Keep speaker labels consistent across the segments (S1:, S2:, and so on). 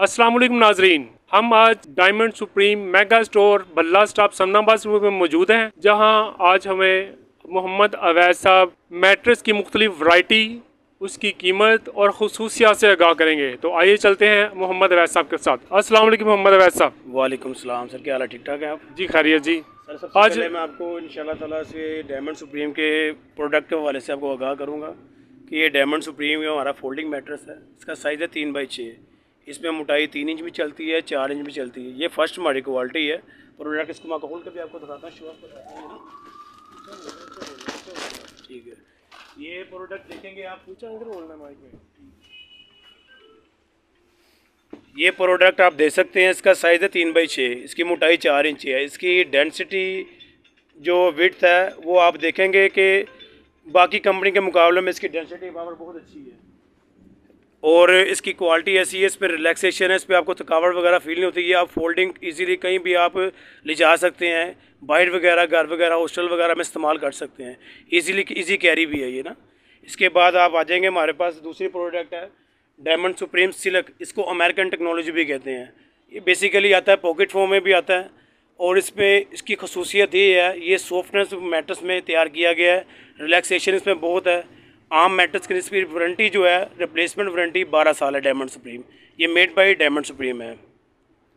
S1: वालेकुम नाजरीन हम आज diamond supreme mega store Bhalla stop Samanabad में मौजूद हैं जहां आज हमें मोहम्मद अवैस साहब मैट्रेस की मुख्तलिफ वैरायटी उसकी कीमत और खसूसियात से आगाह करेंगे तो आइए चलते हैं मोहम्मद अवैस साहब के साथ अस्सलाम वालेकुम मोहम्मद अवैस साहब
S2: वालेकुम सलाम सर क्या हाल ठीक ठाक है आप जी खैरियत जी सर सबसे आज पहले मैं आपको इन ताला से डायमंड सुप्रीम के प्रोडक्ट के हवाले से आपको आगाह करूँगा कि ये डायमंड सुप्रीम हमारा फोल्डिंग मैट्रेस है इसका साइज़ है तीन बाई छः इसमें मोटाई तीन इंच भी चलती है चार इंच भी चलती है ये फर्स्ट हमारी क्वालिटी है प्रोडक्ट इसको मैं खोल के भी आपको दिखाता हूँ शॉप ठीक है ये प्रोडक्ट देखेंगे आप पूछा अंदर बोलना माइक में ये प्रोडक्ट आप देख सकते हैं इसका साइज़ है तीन बाई छः इसकी मोटाई चार इंच है इसकी डेंसिटी जो विथ है वो आप देखेंगे कि बाकी कंपनी के मुकाबले में इसकी डेंसिटी पावर बहुत अच्छी है और इसकी क्वालिटी ऐसी है इस पर रिलैक्सेशन है इस पर आपको थकावट वगैरह फील नहीं होती है आप फोल्डिंग इजीली कहीं भी आप ले जा सकते हैं बाइट वगैरह घर वगैरह हॉस्टल वगैरह में इस्तेमाल कर सकते हैं इजीली इजी कैरी भी है ये ना इसके बाद आप आ जाएंगे हमारे पास दूसरी प्रोडक्ट है डायमंड सुप्रीम सिल्क इसको अमेरिकन टेक्नोलॉजी भी कहते हैं ये बेसिकली आता है पॉकेट फॉर्म में भी आता है और इसमें इसकी खसूसियत ये है ये सॉफ्टनेस मैट्रस में तैयार किया गया है रिलैक्सेशन इसमें बहुत है आम मेटल्स की इसकी वारंटी जो है रिप्लेसमेंट वारंटी बारह साल है डायमंड सुप्रीम ये मेड बाई डायमंड सुप्रीम है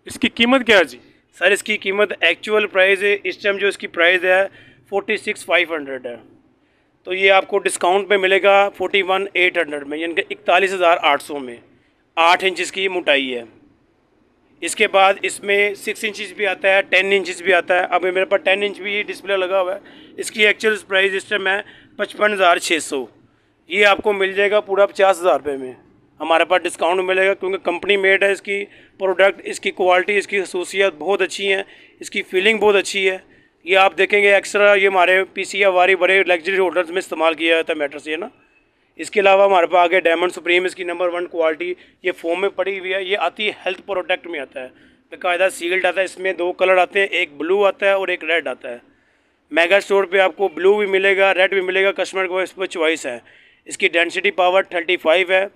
S2: इसकी कीमत क्या है जी सर इसकी कीमत एक्चुअल प्राइस इस टाइम जो इसकी प्राइस है फोर्टी सिक्स फाइव हंड्रेड है तो ये आपको डिस्काउंट पे मिलेगा फोर्टी वन एट हंड्रेड में यानी कि इकतालीस हज़ार आठ सौ में आठ इंच की मोटाई है इसके बाद इसमें सिक्स इंचज़ भी आता है टेन इंचज़ भी आता है अब मेरे पास टेन इंच भी डिस्प्ले लगा हुआ है इसकी एक्चुअल प्राइस इस टाइम है पचपन हज़ार छः सौ ये आपको मिल जाएगा पूरा पचास हज़ार रुपये में हमारे पास डिस्काउंट मिलेगा क्योंकि कंपनी मेड है इसकी प्रोडक्ट इसकी क्वालिटी इसकी खसूसियत बहुत अच्छी है इसकी फीलिंग बहुत अच्छी है ये आप देखेंगे एक्स्ट्रा ये हमारे पी सी वारी बड़े लग्जरी होटल्स में इस्तेमाल किया जाता है मेटर से ना इसके अलावा हमारे पास आगे डायमंड सुप्रीम इसकी नंबर वन क्वालिटी ये फोम में पड़ी हुई है ये आती है हेल्थ प्रोडक्ट में आता है बेकायदा सील्ड आता है इसमें दो कलर आते हैं एक ब्लू आता है और एक रेड आता है मेगा स्टोर पे आपको ब्लू भी मिलेगा रेड भी मिलेगा कस्टमर को इस पर चॉइस है इसकी डेंसिटी पावर थर्टी फाइव है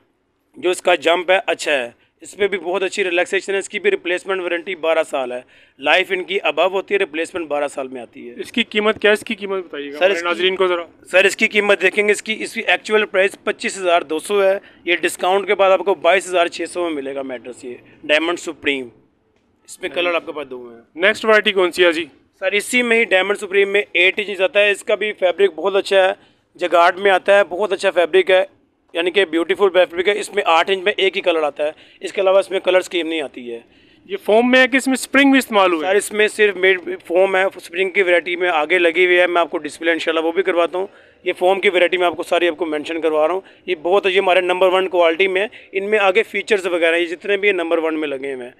S2: जो इसका जंप है अच्छा है इस पर भी बहुत अच्छी रिलैक्सेशन है इसकी भी रिप्लेसमेंट वारंटी बारह साल है लाइफ इनकी अबव होती है रिप्लेसमेंट बारह साल में आती है
S1: इसकी कीमत क्या इसकी कीमत बताइएगा सर नाजरीन
S2: को ज़रा सर इसकी कीमत देखेंगे इसकी इसकी एक्चुअल प्राइस पच्चीस हज़ार दो सौ है ये डिस्काउंट के बाद आपको बाईस हज़ार छः सौ में मिलेगा मेट्रस ये डायमंड सुप्रीम इसमें कलर आपके पास दो हैं नेक्स्ट वरायटी कौन सी है जी सर इसी में ही डायमंड सुप्रीम में एट इंच आता है इसका भी फैब्रिक बहुत अच्छा है जगाड में आता है बहुत अच्छा फैब्रिक है यानी कि ब्यूटीफुल फैब्रिक है इसमें आठ इंच में एक ही कलर आता है इसके अलावा इसमें कलर स्कीम नहीं आती है ये
S1: फोम में है कि इसमें स्प्रिंग
S2: भी इस्तेमाल हुआ है इसमें सिर्फ मेड फोम है स्प्रिंग की वैरायटी में आगे लगी हुई है मैं आपको डिस्प्ले इंशाल्लाह वो भी करवाता हूँ ये फोम की वैरायटी में आपको सारी आपको मेंशन करवा रहा हूँ ये बहुत ये हमारे नंबर वन क्वालिटी में है इनमें आगे फीचर्स वगैरह ये जितने भी नंबर वन में लगे हुए हैं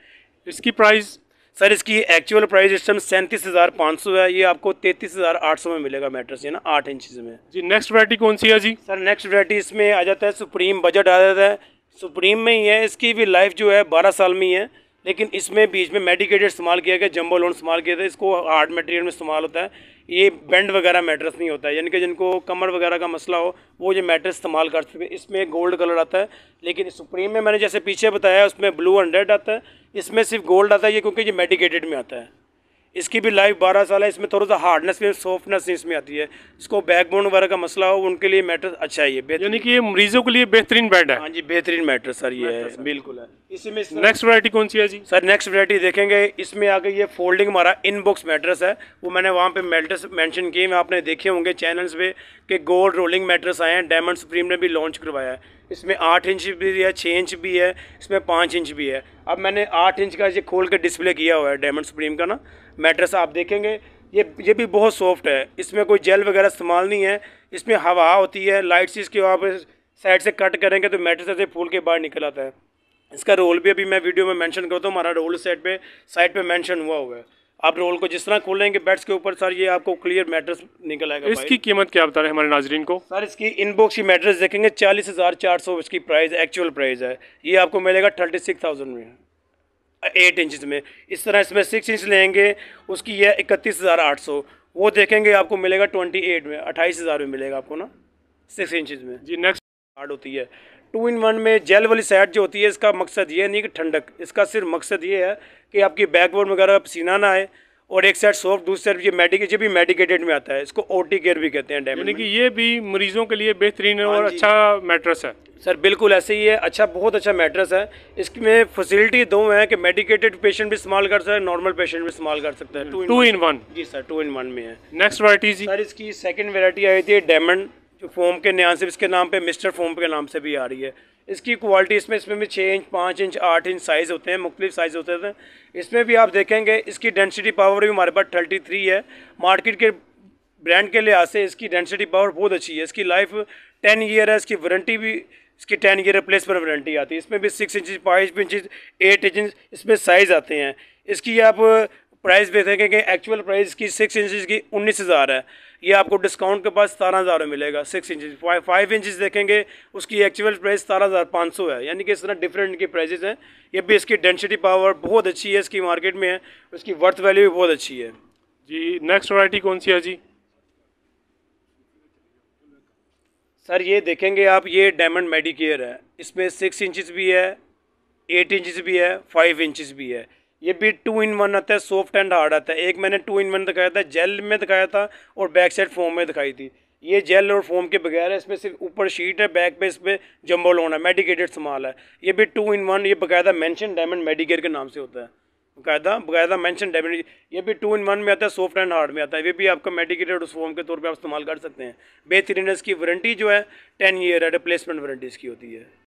S2: इसकी प्राइस सर इसकी एक्चुअल प्राइस इस टाइम सैंतीस हज़ार पाँच सौ है ये आपको तैतीस हज़ार आठ सौ में मिलेगा मैट्रेस ये ना आठ इंचज में जी नेक्स्ट वरायटी कौन सी है जी सर नेक्स्ट वरायटी इसमें आ जाता है सुप्रीम बजट आ जाता है सुप्रीम में ही है इसकी भी लाइफ जो है बारह साल में ही है लेकिन इसमें बीच में मेडिकेटेड इस्तेमाल किया गया जम्बो लोन इस्तेमाल किया था इसको हार्ड मटेरियल में इस्तेमाल होता है ये बेंड वगैरह मैट्रेस नहीं होता है यानी कि जिनको कमर वगैरह का मसला हो वो ये मैट्रेस इस्तेमाल कर सकते हैं इसमें गोल्ड कलर आता है लेकिन सुप्रीम में मैंने जैसे पीछे बताया उसमें ब्लू एंड रेड आता है इसमें सिर्फ गोल्ड आता है ये क्योंकि ये मेडिकेटेड में आता है इसकी भी लाइफ 12 साल है इसमें थोड़ा सा हार्डनेस भी सॉफ्टनेस इसमें आती है इसको बैकबोन वगैरह का मसला हो उनके लिए मैटर अच्छा है ये यानी कि ये मरीजों के लिए बेहतरीन बेड है हाँ जी बेहतरीन मैटर सर ये है बिल्कुल है इसी में नेक्स्ट वरायटी कौन सी है जी सर नेक्स्ट वरायटी देखेंगे इसमें आगे ये फोल्डिंग हमारा इनबॉक्स मैट्रेस है वो मैंने वहाँ पर मेट्रेस मैंशन किए हैं आपने देखे होंगे चैनल्स पे कि गोल्ड रोलिंग मैट्रेस आए हैं डायमंड सुप्रीम ने भी लॉन्च करवाया है इसमें आठ इंच भी है छः इंच भी है इसमें पाँच इंच भी है अब मैंने आठ इंच का ये खोल के डिस्प्ले किया हुआ है डायमंड सुप्रीम का ना मेट्रेस आप देखेंगे ये ये भी बहुत सॉफ्ट है इसमें कोई जेल वगैरह इस्तेमाल नहीं है इसमें हवा होती है लाइट्स इसके आप साइड से कट करेंगे तो मेट्रेस ऐसे फूल के बाहर निकल आता है इसका रोल भी अभी मैं वीडियो में मैंशन करता हूँ हमारा रोल साइड पर साइड पर मैंशन हुआ हुआ है आप रोल को जिस तरह खोलेंगे बेड्स के ऊपर सर ये आपको क्लियर मैट्रेस निकल आएगा इसकी
S1: कीमत क्या बता रहे हैं हमारे नाजरीन को
S2: सर इसकी इनबॉक्स की मैट्रेस देखेंगे चालीस हज़ार चार सौ इसकी प्राइस एक्चुअल प्राइस है ये आपको मिलेगा थर्टी सिक्स थाउजेंड में एट इंच में इस तरह इसमें सिक्स इंच लेंगे उसकी यह इकतीस हज़ार आठ सौ वो देखेंगे आपको मिलेगा ट्वेंटी एट में अट्ठाईस हज़ार में मिलेगा आपको ना सिक्स इंचज में जी नेक्स्ट हार्ड होती है टू इन वन में जेल वाली सेट जो होती है इसका मकसद ये नहीं कि ठंडक इसका सिर्फ मकसद ये है कि आपकी बैकबोर्ड वगैरह पसीना ना आए और एक साइड सॉफ्ट दूसरी साइड ये मेडिकेट ये भी मेडिकेटेड में आता है इसको ओटी केयर भी कहते हैं यानी कि ये भी मरीजों के लिए बेहतरीन है हाँ और अच्छा मैट्रेस है सर बिल्कुल ऐसे ही है अच्छा बहुत अच्छा मैट्रेस है इसमें फैसिलिटी दो हैं कि मेडिकेटेड पेशेंट भी इस्तेमाल कर सकते हैं नॉर्मल पेशेंट भी इस्तेमाल कर सकते हैं टू इन वन जी सर टू इन वन में है नेक्स्ट वराइटी सर इसकी सेकेंड वेराइटी आई थी डायमंड जो फोम के नाम से इसके नाम पर मिस्टर फोम के नाम से भी आ रही है इसकी क्वालिटी इसमें इसमें भी छः इंच पाँच इंच आठ इंच साइज़ होते हैं मुख्तलिफ साइज़ होते हैं इसमें भी आप देखेंगे इसकी डेंसिटी पावर भी हमारे पास थर्टी थ्री है मार्केट के ब्रांड के लिहाज से इसकी डेंसिटी पावर बहुत अच्छी है इसकी लाइफ टेन ईयर है इसकी वारंटी भी इसकी टेन ईयर पर वारंटी आती है इसमें भी six inch five inch eight inch इसमें साइज़ आते हैं इसकी आप प्राइस भी देखेंगे एक्चुअल प्राइस की सिक्स इंचज़ की उन्नीस हज़ार है ये आपको डिस्काउंट के पास सतारह हज़ार में मिलेगा six inches five five inches देखेंगे उसकी एक्चुअल प्राइस सतारह हज़ार पाँच सौ है यानी कि इस तरह डिफरेंट की प्राइजेज हैं ये भी इसकी डेंसिटी पावर बहुत अच्छी है इसकी मार्केट में है उसकी वर्थ वैल्यू भी बहुत अच्छी है जी नेक्स्ट वराइटी कौन सी है जी सर ये देखेंगे आप ये डायमंड मेडिकेयर है इसमें सिक्स इंचज़ भी है एट इंचज़ भी है फाइव इंचज़ भी है ये भी टू इन वन आता है सॉफ्ट एंड हार्ड आता है एक मैंने टू इन वन दिखाया था जेल में दिखाया था और बैक साइड फोम में दिखाई थी ये जेल और फोम के बगैर है इसमें सिर्फ ऊपर शीट है बैक पे इस पर जम्बो लोन है मेडिकेटेड सामान है ये भी टू इन वन ये बकायदा मैंशन डायमंड मेडिकेयर के नाम से होता है बकायदा बकायदा मैंशन डायमंड ये भी टू इन वन में आता है सॉफ्ट एंड हार्ड में आता है ये भी आपका मेडिकेटेड उस फॉर्म के तौर पर आप इस्तेमाल कर सकते हैं बेहतरीन इसकी वारंटी जो है टेन ईयर है रिप्लेसमेंट वारंटी इसकी होती है